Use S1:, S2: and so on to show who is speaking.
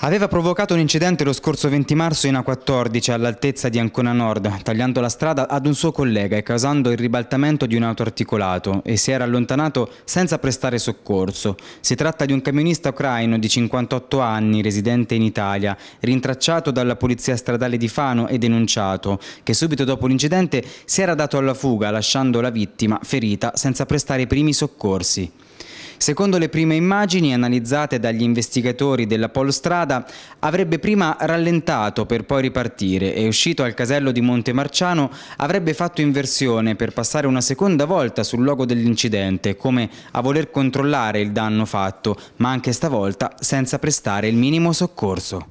S1: aveva provocato un incidente lo scorso 20 marzo in A14 all'altezza di Ancona Nord, tagliando la strada ad un suo collega e causando il ribaltamento di un auto articolato e si era allontanato senza prestare soccorso. Si tratta di un camionista ucraino di 58 anni, residente in Italia, rintracciato dalla polizia stradale di Fano e denunciato, che subito dopo l'incidente si era dato alla fuga lasciando la vittima ferita senza prestare i primi soccorsi. Secondo le prime immagini analizzate dagli investigatori della Polstrada, avrebbe prima rallentato per poi ripartire e uscito al casello di Montemarciano avrebbe fatto inversione per passare una seconda volta sul luogo dell'incidente, come a voler controllare il danno fatto, ma anche stavolta senza prestare il minimo soccorso.